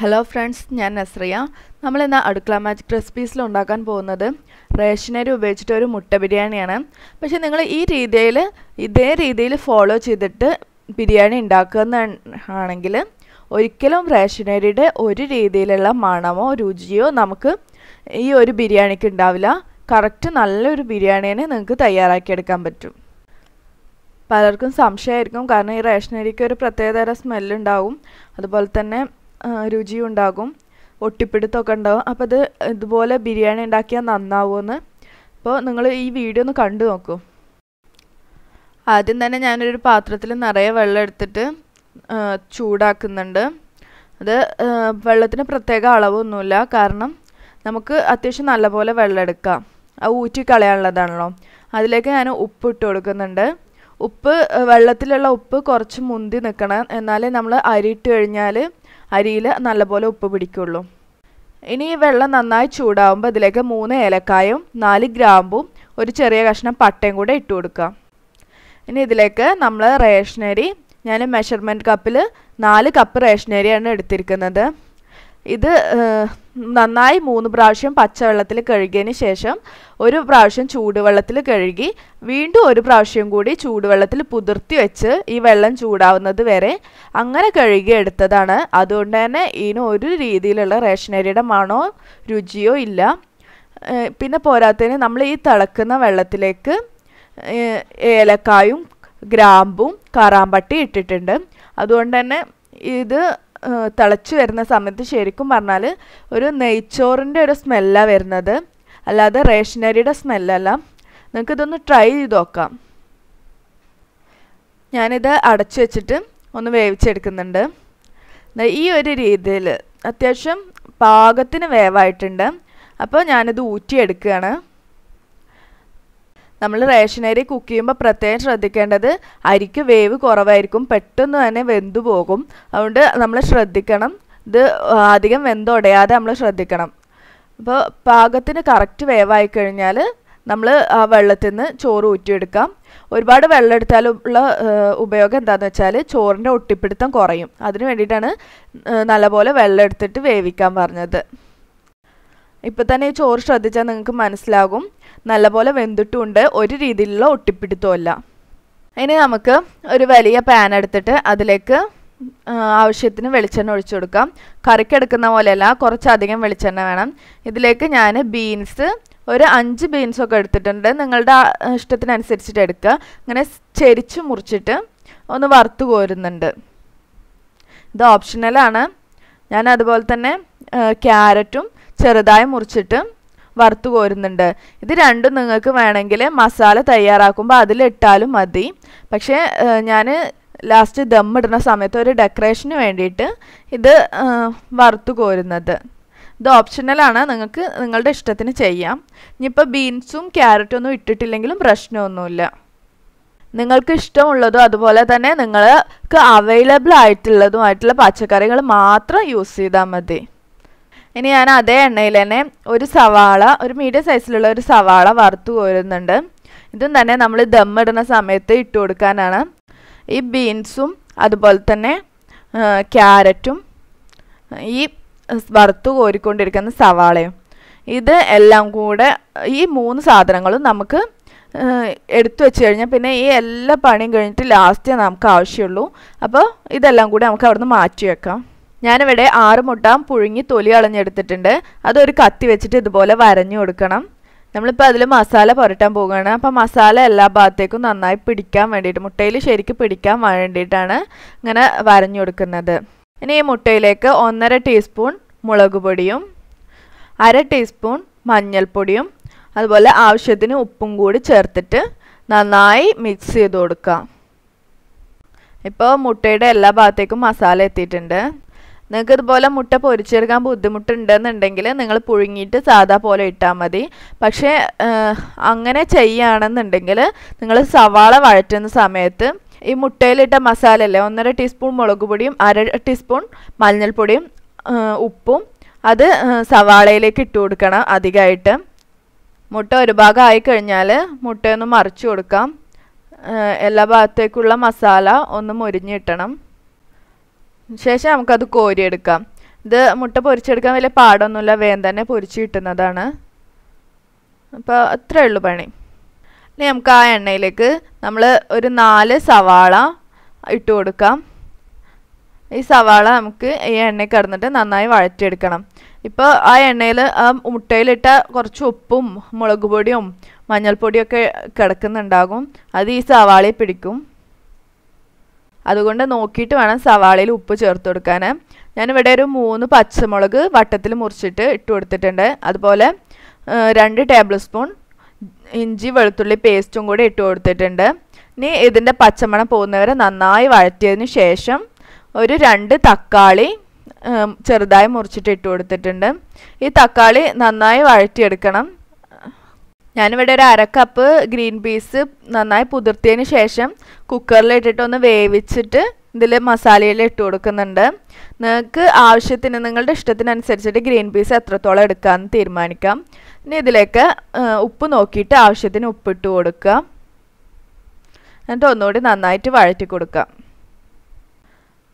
hello friends ഞാൻ നസ്രിയ നമ്മളിന്ന് അടുക്കള മാജിക് റെസിപ്പീസിൽ ഉണ്ടാക്കാൻ പോകുന്നത് റേഷനരി ഉപയോഗിച്ചിട്ട് ഒരു മുട്ട ബിരിയാണിയാണ് പക്ഷേ നിങ്ങൾ ഈ രീതിയിൽ ഇതേ രീതിയിൽ ഫോളോ ചെയ്തിട്ട് ബിരിയാണി ഉണ്ടാക്കുന്ന ആണെങ്കിൽ ഒരിക്കലും റേഷനരിയുടെ ഒരു രീതിയിലുള്ള മണമോ രുചിയോ നമുക്ക് ഈ ഒരു ബിരിയാണിക്ക് ഉണ്ടാവില്ല കറക്റ്റ് നല്ലൊരു ബിരിയാണിനെ നിങ്ങൾക്ക് തയ്യാറാക്കിയെടുക്കാൻ പറ്റും പലർക്കും സംശയമായിരിക്കും കാരണം ഈ റേഷനരിക്ക് ഒരു പ്രത്യേകതര സ്മെല്ലുണ്ടാവും അതുപോലെ തന്നെ രുചിയുണ്ടാകും ഒട്ടിപ്പിടുത്തമൊക്കെ ഉണ്ടാവും അപ്പോൾ ഇത് ഇതുപോലെ ബിരിയാണി ഉണ്ടാക്കിയാൽ നന്നാവുമെന്ന് അപ്പോൾ നിങ്ങൾ ഈ വീഡിയോ ഒന്ന് കണ്ടു നോക്കൂ ആദ്യം തന്നെ ഞാനൊരു പാത്രത്തിൽ നിറയെ വെള്ളം എടുത്തിട്ട് ചൂടാക്കുന്നുണ്ട് അത് വെള്ളത്തിന് പ്രത്യേക അളവൊന്നുമില്ല കാരണം നമുക്ക് അത്യാവശ്യം നല്ലപോലെ വെള്ളം എടുക്കാം അത് ഊറ്റി കളയാനുള്ളതാണല്ലോ അതിലേക്ക് ഞാൻ ഉപ്പ് ഇട്ട് കൊടുക്കുന്നുണ്ട് ഉപ്പ് വെള്ളത്തിലുള്ള ഉപ്പ് കുറച്ച് മുന്തി നിൽക്കണം എന്നാലേ നമ്മൾ അരിയിട്ട് കഴിഞ്ഞാൽ അരിയിൽ നല്ലപോലെ ഉപ്പ് പിടിക്കുള്ളൂ ഇനി ഈ വെള്ളം നന്നായി ചൂടാവുമ്പോൾ അതിലേക്ക് മൂന്ന് ഏലക്കായും നാല് ഗ്രാമ്പും ഒരു ചെറിയ കഷ്ണം പട്ടയും കൂടെ ഇട്ട് കൊടുക്കുക ഇനി ഇതിലേക്ക് നമ്മൾ റേഷനരി ഞാൻ മെഷർമെൻറ്റ് കപ്പിൽ നാല് കപ്പ് റേഷനരിയാണ് എടുത്തിരിക്കുന്നത് ഇത് നന്നായി മൂന്ന് പ്രാവശ്യം പച്ചവെള്ളത്തിൽ കഴുകിയതിന് ശേഷം ഒരു പ്രാവശ്യം ചൂടുവെള്ളത്തിൽ കഴുകി വീണ്ടും ഒരു പ്രാവശ്യം കൂടി ചൂടുവെള്ളത്തിൽ പുതിർത്തി വെച്ച് ഈ വെള്ളം ചൂടാവുന്നത് വരെ അങ്ങനെ കഴുകി എടുത്തതാണ് അതുകൊണ്ട് തന്നെ ഇതിന് ഒരു രീതിയിലുള്ള റേഷനരിയുടെ മണോ രുചിയോ ഇല്ല പിന്നെ പോരാത്തതിന് നമ്മൾ ഈ തിളക്കുന്ന വെള്ളത്തിലേക്ക് ഏലക്കായും ഗ്രാമ്പും കറാമ്പട്ടി ഇട്ടിട്ടുണ്ട് അതുകൊണ്ട് തന്നെ ഇത് തിളച്ച് വരുന്ന സമയത്ത് ശരിക്കും പറഞ്ഞാൽ ഒരു നെയ്ച്ചോറിൻ്റെ ഒരു സ്മെല്ലാണ് വരുന്നത് അല്ലാതെ റേഷനറിയുടെ സ്മെല്ലല്ല നിങ്ങൾക്കിതൊന്ന് ട്രൈ ചെയ്ത് നോക്കാം ഞാനിത് അടച്ചു വെച്ചിട്ട് ഒന്ന് വേവിച്ചെടുക്കുന്നുണ്ട് ഈ ഒരു രീതിയിൽ അത്യാവശ്യം പാകത്തിന് വേവായിട്ടുണ്ട് അപ്പോൾ ഞാനിത് ഊറ്റിയെടുക്കുകയാണ് നമ്മൾ അരി കുക്ക് ചെയ്യുമ്പോൾ പ്രത്യേകം ശ്രദ്ധിക്കേണ്ടത് അരിക്ക് വേവ് കുറവായിരിക്കും പെട്ടെന്ന് തന്നെ വെന്തു പോകും അതുകൊണ്ട് നമ്മൾ ശ്രദ്ധിക്കണം ഇത് അധികം വെന്തൊടയാതെ നമ്മൾ ശ്രദ്ധിക്കണം അപ്പോൾ പാകത്തിന് കറക്റ്റ് വേവായി കഴിഞ്ഞാൽ നമ്മൾ ആ വെള്ളത്തിൽ നിന്ന് ചോറ് ഊറ്റിയെടുക്കാം ഒരുപാട് വെള്ളം എടുത്താലുള്ള ഉപയോഗം എന്താണെന്ന് വെച്ചാൽ ചോറിൻ്റെ ഒട്ടിപ്പിടുത്തം കുറയും അതിന് വേണ്ടിയിട്ടാണ് നല്ലപോലെ വെള്ളം എടുത്തിട്ട് വേവിക്കാൻ പറഞ്ഞത് ഇപ്പം തന്നെ ഈ ചോറ് ശ്രദ്ധിച്ചാൽ നിങ്ങൾക്ക് മനസ്സിലാകും നല്ലപോലെ വെന്തിട്ടുമുണ്ട് ഒരു രീതിയിലുള്ള ഒട്ടിപ്പിടുത്തമല്ല ഇനി നമുക്ക് ഒരു വലിയ പാൻ എടുത്തിട്ട് അതിലേക്ക് ആവശ്യത്തിന് വെളിച്ചെണ്ണ ഒഴിച്ചു കൊടുക്കാം കറിക്കെടുക്കുന്ന പോലെയല്ല കുറച്ചധികം വെളിച്ചെണ്ണ വേണം ഇതിലേക്ക് ഞാൻ ബീൻസ് ഒരു അഞ്ച് ബീൻസൊക്കെ എടുത്തിട്ടുണ്ട് നിങ്ങളുടെ ഇഷ്ടത്തിനനുസരിച്ചിട്ട് എടുക്കുക അങ്ങനെ ചെരിച്ച് മുറിച്ചിട്ട് ഒന്ന് വറുത്ത് കോരുന്നുണ്ട് ഇത് ഓപ്ഷണലാണ് ഞാൻ അതുപോലെ തന്നെ ക്യാരറ്റും ചെറുതായി മുറിച്ചിട്ടും വറുത്തു കോരുന്നുണ്ട് ഇത് രണ്ടും നിങ്ങൾക്ക് വേണമെങ്കിൽ മസാല തയ്യാറാക്കുമ്പോൾ അതിലിട്ടാലും മതി പക്ഷേ ഞാൻ ലാസ്റ്റ് ദം ഇടുന്ന സമയത്ത് ഒരു ഡെക്കറേഷന് വേണ്ടിയിട്ട് ഇത് വറുത്തു കോരുന്നത് ഇത് ഓപ്ഷണലാണ് നിങ്ങൾക്ക് നിങ്ങളുടെ ഇഷ്ടത്തിന് ചെയ്യാം ഇനിയിപ്പോൾ ബീൻസും ക്യാരറ്റും ഒന്നും ഇട്ടിട്ടില്ലെങ്കിലും പ്രശ്നമൊന്നുമില്ല നിങ്ങൾക്ക് ഇഷ്ടമുള്ളതും അതുപോലെ തന്നെ നിങ്ങൾക്ക് അവൈലബിൾ ആയിട്ടുള്ളതുമായിട്ടുള്ള പച്ചക്കറികൾ മാത്രം യൂസ് ചെയ്താൽ മതി ഇനി ഞാൻ അതേ എണ്ണയിൽ തന്നെ ഒരു സവാള ഒരു മീഡിയം സൈസിലുള്ള ഒരു സവാള വറുത്ത് കോരുന്നുണ്ട് ഇതും തന്നെ നമ്മൾ ദമ്മിടുന്ന സമയത്ത് ഇട്ട് കൊടുക്കാനാണ് ഈ ബീൻസും അതുപോലെ തന്നെ ക്യാരറ്റും ഈ വറുത്ത് കോരിക്കൊണ്ടിരിക്കുന്ന സവാളയും ഇത് എല്ലാം കൂടെ ഈ മൂന്ന് സാധനങ്ങളും നമുക്ക് എടുത്തു വെച്ച് കഴിഞ്ഞാൽ പിന്നെ ഈ എല്ലാ പണിയും കഴിഞ്ഞിട്ട് ലാസ്റ്റേ നമുക്ക് ആവശ്യമുള്ളൂ അപ്പോൾ ഇതെല്ലാം കൂടി നമുക്ക് അവിടുന്ന് മാറ്റി വെക്കാം ഞാനിവിടെ ആറ് മുട്ട പുഴുങ്ങി തൊലി അളഞ്ഞെടുത്തിട്ടുണ്ട് അതൊരു കത്തി വെച്ചിട്ട് ഇതുപോലെ വരഞ്ഞു കൊടുക്കണം നമ്മളിപ്പോൾ അതിൽ മസാല പുരട്ടാൻ പോകുകയാണ് അപ്പോൾ മസാല എല്ലാ ഭാഗത്തേക്കും നന്നായി പിടിക്കാൻ വേണ്ടിയിട്ട് മുട്ടയിൽ ശരിക്കും പിടിക്കാൻ വേണ്ടിയിട്ടാണ് ഇങ്ങനെ വരഞ്ഞു കൊടുക്കുന്നത് ഇനി ഈ മുട്ടയിലേക്ക് ഒന്നര ടീസ്പൂൺ മുളക് പൊടിയും അര ടീസ്പൂൺ മഞ്ഞൾപ്പൊടിയും അതുപോലെ ആവശ്യത്തിന് ഉപ്പും കൂടി ചേർത്തിട്ട് നന്നായി മിക്സ് ചെയ്ത് കൊടുക്കുക ഇപ്പോൾ മുട്ടയുടെ എല്ലാ ഭാഗത്തേക്കും മസാല എത്തിയിട്ടുണ്ട് നിങ്ങൾക്ക് ഇതുപോലെ മുട്ട പൊരിച്ചെടുക്കാൻ ബുദ്ധിമുട്ടുണ്ടെന്നുണ്ടെങ്കിൽ നിങ്ങൾ പുഴുങ്ങിയിട്ട് സാധാ പോലെ ഇട്ടാൽ മതി പക്ഷേ അങ്ങനെ ചെയ്യുകയാണെന്നുണ്ടെങ്കിൽ നിങ്ങൾ സവാള വഴറ്റുന്ന സമയത്ത് ഈ മുട്ടയിലിട്ട മസാല അല്ലേ ഒന്നര ടീസ്പൂൺ മുളക് പൊടിയും അര ടീസ്പൂൺ മഞ്ഞൾപ്പൊടിയും ഉപ്പും അത് സവാളയിലേക്ക് ഇട്ട് കൊടുക്കണം അധികമായിട്ട് മുട്ട ഒരു ഭാഗം ആയി കഴിഞ്ഞാൽ മുട്ടയൊന്ന് മറിച്ചു കൊടുക്കാം എല്ലാ ഭാഗത്തേക്കുള്ള മസാല ഒന്ന് മുരിഞ്ഞിട്ടണം ശേഷം നമുക്കത് കോരിയെടുക്കാം ഇത് മുട്ട പൊരിച്ചെടുക്കാൻ വലിയ പാടൊന്നുമില്ല വേഗം തന്നെ പൊരിച്ച് കിട്ടുന്നതാണ് അപ്പോൾ അത്രേ ഉള്ളൂ പണി ഇനി നമുക്ക് ആ എണ്ണയിലേക്ക് നമ്മൾ ഒരു നാല് സവാള ഇട്ട് കൊടുക്കാം ഈ സവാള നമുക്ക് ഈ എണ്ണയിൽ കിടന്നിട്ട് നന്നായി വഴറ്റിയെടുക്കണം ഇപ്പോൾ ആ എണ്ണയിൽ ആ മുട്ടയിലിട്ട കുറച്ച് ഉപ്പും മുളക് പൊടിയും മഞ്ഞൾപ്പൊടിയൊക്കെ കിടക്കുന്നുണ്ടാകും അത് ഈ സവാളയെ പിടിക്കും അതുകൊണ്ട് നോക്കിയിട്ട് വേണം സവാളയിൽ ഉപ്പ് ചേർത്ത് കൊടുക്കാൻ ഞാനിവിടെ ഒരു മൂന്ന് പച്ചമുളക് വട്ടത്തിൽ മുറിച്ചിട്ട് ഇട്ട് കൊടുത്തിട്ടുണ്ട് അതുപോലെ രണ്ട് ടേബിൾ സ്പൂൺ ഇഞ്ചി വെളുത്തുള്ളി പേസ്റ്റും കൂടി ഇട്ട് കൊടുത്തിട്ടുണ്ട് ഇനി ഇതിൻ്റെ പച്ചമണം പോകുന്നവരെ നന്നായി വഴറ്റിയതിന് ശേഷം ഒരു രണ്ട് തക്കാളി ചെറുതായി മുറിച്ചിട്ട് ഇട്ട് കൊടുത്തിട്ടുണ്ട് ഈ തക്കാളി നന്നായി വഴറ്റിയെടുക്കണം ഞാനിവിടെ ഒരു അരക്കപ്പ് കപ്പ് ഗ്രീൻ പീസ് നന്നായി പുതിർത്തിയതിന് ശേഷം കുക്കറിൽ ഇട്ടിട്ട് ഒന്ന് വേവിച്ചിട്ട് ഇതിൽ മസാലയിൽ ഇട്ട് കൊടുക്കുന്നുണ്ട് നിങ്ങൾക്ക് ആവശ്യത്തിന് നിങ്ങളുടെ ഇഷ്ടത്തിനനുസരിച്ചിട്ട് ഗ്രീൻ പീസ് എത്രത്തോളം എടുക്കാമെന്ന് തീരുമാനിക്കാം പിന്നെ ഇതിലേക്ക് ഉപ്പ് നോക്കിയിട്ട് ആവശ്യത്തിന് ഉപ്പിട്ട് കൊടുക്കുക എന്നിട്ട് ഒന്നുകൂടി നന്നായിട്ട് വഴറ്റി കൊടുക്കാം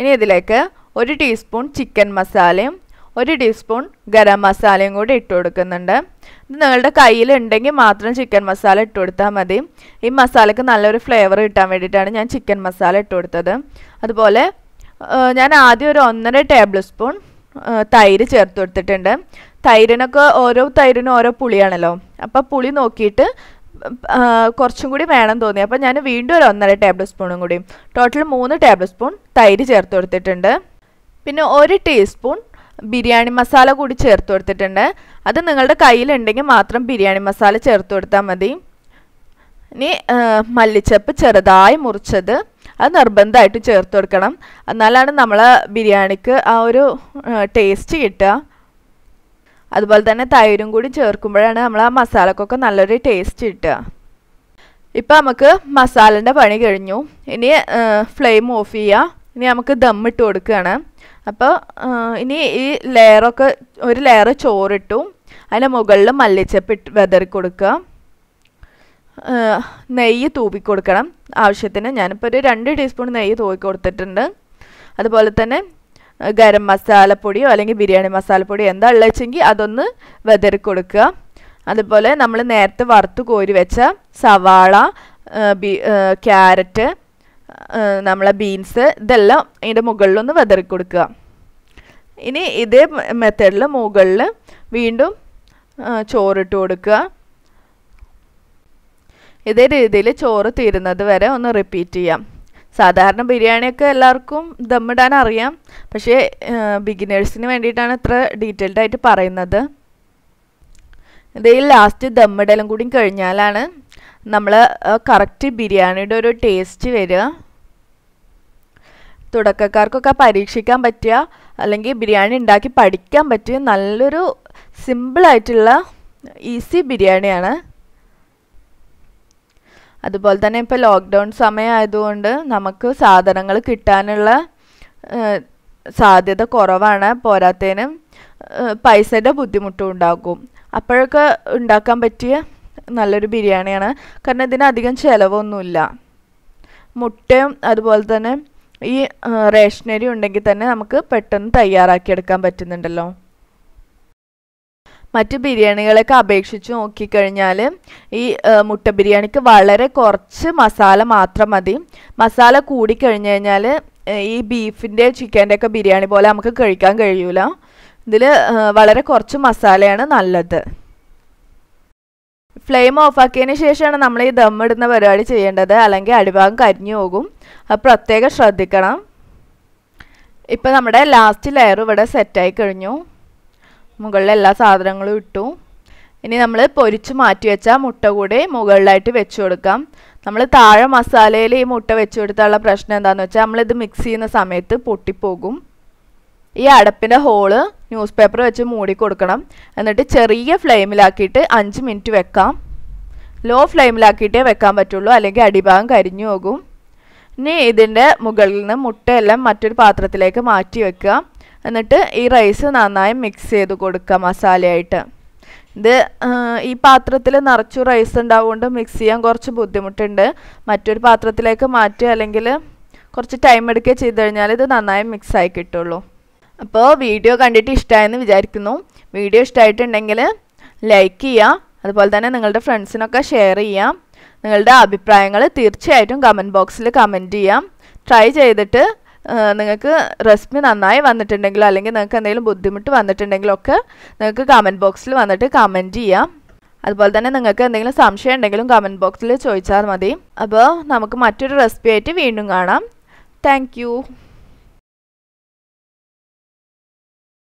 ഇനി ഇതിലേക്ക് ഒരു ടീസ്പൂൺ ചിക്കൻ മസാലയും ഒരു ടീസ്പൂൺ ഗരം മസാലയും കൂടി ഇട്ട് കൊടുക്കുന്നുണ്ട് ഇത് നിങ്ങളുടെ കയ്യിൽ ഉണ്ടെങ്കിൽ മാത്രം ചിക്കൻ മസാല ഇട്ട് കൊടുത്താൽ മതി ഈ മസാലയ്ക്ക് നല്ലൊരു ഫ്ലേവർ കിട്ടാൻ വേണ്ടിയിട്ടാണ് ഞാൻ ചിക്കൻ മസാല ഇട്ട് കൊടുത്തത് അതുപോലെ ഞാൻ ആദ്യം ഒരു ഒന്നര ടേബിൾ സ്പൂൺ തൈര് ചേർത്ത് കൊടുത്തിട്ടുണ്ട് തൈരിനൊക്കെ ഓരോ തൈരിനും ഓരോ പുളിയാണല്ലോ അപ്പോൾ പുളി നോക്കിയിട്ട് കുറച്ചും കൂടി വേണം തോന്നി അപ്പോൾ ഞാൻ വീണ്ടും ഒരു ഒന്നര ടേബിൾ സ്പൂണും കൂടി ടോട്ടൽ മൂന്ന് ടേബിൾ സ്പൂൺ തൈര് ചേർത്ത് കൊടുത്തിട്ടുണ്ട് പിന്നെ ഒരു ടീസ്പൂൺ ബിരിയാണി മസാല കൂടി ചേർത്ത് കൊടുത്തിട്ടുണ്ട് അത് നിങ്ങളുടെ കയ്യിലുണ്ടെങ്കിൽ മാത്രം ബിരിയാണി മസാല ചേർത്ത് കൊടുത്താൽ മതി ഇനി മല്ലിച്ചപ്പ് ചെറുതായി മുറിച്ചത് അത് നിർബന്ധമായിട്ട് ചേർത്ത് കൊടുക്കണം എന്നാലാണ് നമ്മൾ ബിരിയാണിക്ക് ആ ഒരു ടേസ്റ്റ് കിട്ടുക അതുപോലെ തന്നെ തൈരും കൂടി ചേർക്കുമ്പോഴാണ് നമ്മൾ ആ മസാലക്കൊക്കെ നല്ലൊരു ടേസ്റ്റ് കിട്ടുക ഇപ്പം നമുക്ക് മസാലൻ്റെ പണി കഴിഞ്ഞു ഇനി ഫ്ലെയിം ഓഫ് ചെയ്യാം ഇനി നമുക്ക് ദം ഇട്ട് കൊടുക്കുകയാണ് അപ്പോൾ ഇനി ഈ ലെയറൊക്കെ ഒരു ലെയർ ചോറിട്ടു അതിൻ്റെ മുകളിൽ മല്ലിച്ചപ്പ് ഇട്ട് വെതറി കൊടുക്കുക നെയ്യ് തൂപ്പി കൊടുക്കണം ആവശ്യത്തിന് ഞാനിപ്പോൾ ഒരു രണ്ട് ടീസ്പൂൺ നെയ്യ് തൂക്കി കൊടുത്തിട്ടുണ്ട് അതുപോലെ തന്നെ ഗരം മസാലപ്പൊടിയോ അല്ലെങ്കിൽ ബിരിയാണി മസാലപ്പൊടിയോ എന്താ ഉള്ളത് വെച്ചെങ്കിൽ അതൊന്ന് വെതറി കൊടുക്കുക അതുപോലെ നമ്മൾ നേരത്തെ വറുത്ത് കോരി വെച്ച സവാള ബി ക്യാരറ്റ് നമ്മളെ ബീൻസ് ഇതെല്ലാം അതിൻ്റെ മുകളിലൊന്ന് വെതറി കൊടുക്കുക ഇനി ഇതേ മെത്തേഡിൽ മുകളിൽ വീണ്ടും ചോറിട്ട് കൊടുക്കുക ഇതേ രീതിയിൽ ചോറ് തീരുന്നത് വരെ ഒന്ന് റിപ്പീറ്റ് ചെയ്യാം സാധാരണ ബിരിയാണിയൊക്കെ എല്ലാവർക്കും ദമ്മിടാൻ അറിയാം പക്ഷേ ബിഗിനേഴ്സിന് വേണ്ടിയിട്ടാണ് ഇത്ര ഡീറ്റെയിൽഡ് ആയിട്ട് പറയുന്നത് ഇതേ ലാസ്റ്റ് ദമ്മിടലും കൂടി കഴിഞ്ഞാലാണ് നമ്മൾ കറക്റ്റ് ബിരിയാണിയുടെ ഒരു ടേസ്റ്റ് വരിക തുടക്കക്കാർക്കൊക്കെ പരീക്ഷിക്കാൻ പറ്റിയ അല്ലെങ്കിൽ ബിരിയാണി ഉണ്ടാക്കി പഠിക്കാൻ പറ്റിയ നല്ലൊരു സിമ്പിളായിട്ടുള്ള ഈസി ബിരിയാണിയാണ് അതുപോലെ തന്നെ ഇപ്പോൾ ലോക്ക്ഡൗൺ സമയമായതുകൊണ്ട് നമുക്ക് സാധനങ്ങൾ കിട്ടാനുള്ള സാധ്യത കുറവാണ് പോരാത്തേനും പൈസയുടെ ബുദ്ധിമുട്ടും ഉണ്ടാകും അപ്പോഴൊക്കെ ഉണ്ടാക്കാൻ പറ്റിയ നല്ലൊരു ബിരിയാണിയാണ് കാരണം ഇതിനധികം ചിലവൊന്നുമില്ല മുട്ടയും അതുപോലെ തന്നെ ഈ റേഷനറി ഉണ്ടെങ്കിൽ തന്നെ നമുക്ക് പെട്ടെന്ന് തയ്യാറാക്കിയെടുക്കാൻ പറ്റുന്നുണ്ടല്ലോ മറ്റ് ബിരിയാണികളൊക്കെ അപേക്ഷിച്ച് നോക്കിക്കഴിഞ്ഞാൽ ഈ മുട്ട ബിരിയാണിക്ക് വളരെ കുറച്ച് മസാല മാത്രം മതി മസാല കൂടിക്കഴിഞ്ഞ് കഴിഞ്ഞാൽ ഈ ബീഫിൻ്റെ ചിക്കൻ്റെ ഒക്കെ ബിരിയാണി പോലെ നമുക്ക് കഴിക്കാൻ കഴിയൂല ഇതിൽ വളരെ കുറച്ച് മസാലയാണ് നല്ലത് ഫ്ലെയിം ഓഫാക്കിയതിന് ശേഷമാണ് നമ്മൾ ഈ ദം ഇടുന്ന പരിപാടി ചെയ്യേണ്ടത് അല്ലെങ്കിൽ അടിഭാഗം കരിഞ്ഞു പോകും അത് പ്രത്യേകം ശ്രദ്ധിക്കണം ഇപ്പം നമ്മുടെ ലാസ്റ്റ് ലെയർ ഇവിടെ സെറ്റായി കഴിഞ്ഞു മുകളിൽ എല്ലാ സാധനങ്ങളും ഇട്ടു ഇനി നമ്മൾ പൊരിച്ച് മാറ്റി വെച്ച മുട്ട കൂടി മുകളിലായിട്ട് വെച്ച് കൊടുക്കാം നമ്മൾ താഴെ മസാലയിൽ ഈ മുട്ട വെച്ച് കൊടുത്താലുള്ള പ്രശ്നം എന്താണെന്ന് വെച്ചാൽ നമ്മളിത് മിക്സ് ചെയ്യുന്ന സമയത്ത് പൊട്ടിപ്പോകും ഈ അടപ്പിൻ്റെ ഹോള് ന്യൂസ് പേപ്പർ വെച്ച് മൂടി കൊടുക്കണം എന്നിട്ട് ചെറിയ ഫ്ലെയിമിലാക്കിയിട്ട് അഞ്ച് മിനിറ്റ് വെക്കാം ലോ ഫ്ലെയിമിലാക്കിയിട്ടേ വെക്കാൻ പറ്റുള്ളൂ അല്ലെങ്കിൽ അടിഭാഗം കരിഞ്ഞു പോകും ഇനി ഇതിൻ്റെ മുകളിൽ നിന്ന് മുട്ടയെല്ലാം മറ്റൊരു പാത്രത്തിലേക്ക് മാറ്റി വെക്കുക എന്നിട്ട് ഈ റൈസ് നന്നായി മിക്സ് ചെയ്ത് കൊടുക്കുക മസാലയായിട്ട് ഇത് ഈ പാത്രത്തിൽ നിറച്ചു റൈസ് ഉണ്ടാവുകൊണ്ട് മിക്സ് ചെയ്യാൻ കുറച്ച് ബുദ്ധിമുട്ടുണ്ട് മറ്റൊരു പാത്രത്തിലേക്ക് മാറ്റുക അല്ലെങ്കിൽ കുറച്ച് ടൈം എടുക്കുകയും ചെയ്ത് കഴിഞ്ഞാൽ ഇത് നന്നായി മിക്സായി കിട്ടുള്ളൂ അപ്പോൾ വീഡിയോ കണ്ടിട്ട് ഇഷ്ടമായെന്ന് വിചാരിക്കുന്നു വീഡിയോ ഇഷ്ടമായിട്ടുണ്ടെങ്കിൽ ലൈക്ക് ചെയ്യുക അതുപോലെ തന്നെ നിങ്ങളുടെ ഫ്രണ്ട്സിനൊക്കെ ഷെയർ ചെയ്യാം നിങ്ങളുടെ അഭിപ്രായങ്ങൾ തീർച്ചയായിട്ടും കമൻറ്റ് ബോക്സിൽ കമൻറ്റ് ചെയ്യാം ട്രൈ ചെയ്തിട്ട് നിങ്ങൾക്ക് റെസിപ്പി നന്നായി വന്നിട്ടുണ്ടെങ്കിലോ അല്ലെങ്കിൽ നിങ്ങൾക്ക് എന്തെങ്കിലും ബുദ്ധിമുട്ട് വന്നിട്ടുണ്ടെങ്കിലോ ഒക്കെ നിങ്ങൾക്ക് കമൻറ്റ് ബോക്സിൽ വന്നിട്ട് കമൻറ്റ് ചെയ്യാം അതുപോലെ തന്നെ നിങ്ങൾക്ക് എന്തെങ്കിലും സംശയം ഉണ്ടെങ്കിലും കമൻറ്റ് ബോക്സിൽ ചോദിച്ചാൽ മതി അപ്പോൾ നമുക്ക് മറ്റൊരു റെസിപ്പി ആയിട്ട് വീണ്ടും കാണാം താങ്ക്